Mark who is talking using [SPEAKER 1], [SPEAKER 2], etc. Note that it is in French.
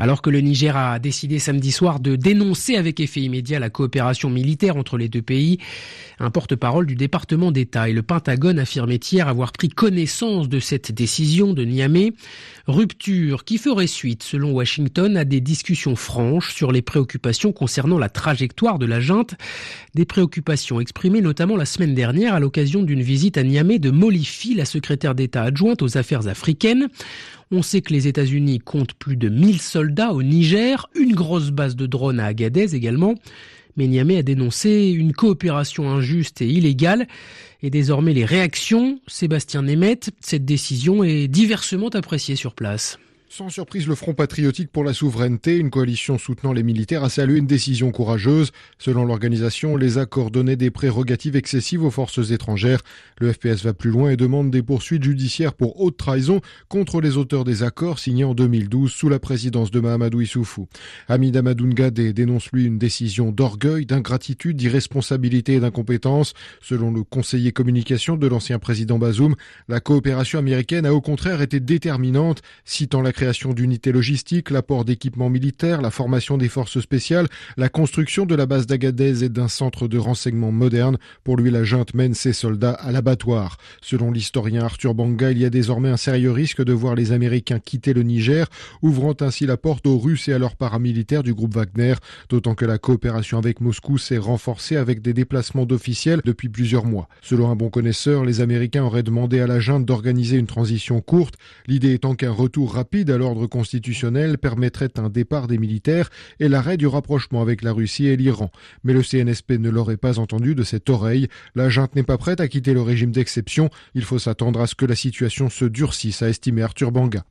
[SPEAKER 1] Alors que le Niger a décidé samedi soir de dénoncer avec effet immédiat la coopération militaire entre les deux pays, un porte-parole du département d'État et le Pentagone affirmait hier avoir pris connaissance de cette décision de Niamey, rupture qui ferait suite, selon Washington, à des discussions franches sur les préoccupations concernant la trajectoire de la junte, des préoccupations exprimées notamment la semaine dernière à l'occasion d'une visite à Niamey de Molifi, la secrétaire d'État adjointe aux affaires africaines. On sait que les États-Unis comptent plus de 1000 soldats au Niger, une grosse base de drones à Agadez également. Mais Niamey a dénoncé une coopération injuste et illégale. Et désormais les réactions, Sébastien Nemeth, cette décision est diversement appréciée sur place. Sans surprise, le Front patriotique pour
[SPEAKER 2] la souveraineté, une coalition soutenant les militaires, a salué une décision courageuse. Selon l'organisation, les accords donnaient des prérogatives excessives aux forces étrangères. Le FPS va plus loin et demande des poursuites judiciaires pour haute trahison contre les auteurs des accords signés en 2012 sous la présidence de Mahamadou Issoufou. Hamid Amadou dénonce lui une décision d'orgueil, d'ingratitude, d'irresponsabilité et d'incompétence. Selon le conseiller communication de l'ancien président Bazoum, la coopération américaine a au contraire été déterminante, citant la création d'unités logistiques, l'apport d'équipements militaires, la formation des forces spéciales, la construction de la base d'Agadez et d'un centre de renseignement moderne. Pour lui, la junte mène ses soldats à l'abattoir. Selon l'historien Arthur Banga, il y a désormais un sérieux risque de voir les Américains quitter le Niger, ouvrant ainsi la porte aux Russes et à leurs paramilitaires du groupe Wagner, d'autant que la coopération avec Moscou s'est renforcée avec des déplacements d'officiels depuis plusieurs mois. Selon un bon connaisseur, les Américains auraient demandé à la junte d'organiser une transition courte, l'idée étant qu'un retour rapide à l'ordre constitutionnel permettrait un départ des militaires et l'arrêt du rapprochement avec la Russie et l'Iran. Mais le CNSP ne l'aurait pas entendu de cette oreille. La junte n'est pas prête à quitter le régime d'exception. Il faut s'attendre à ce que la situation se durcisse, a estimé Arthur Banga.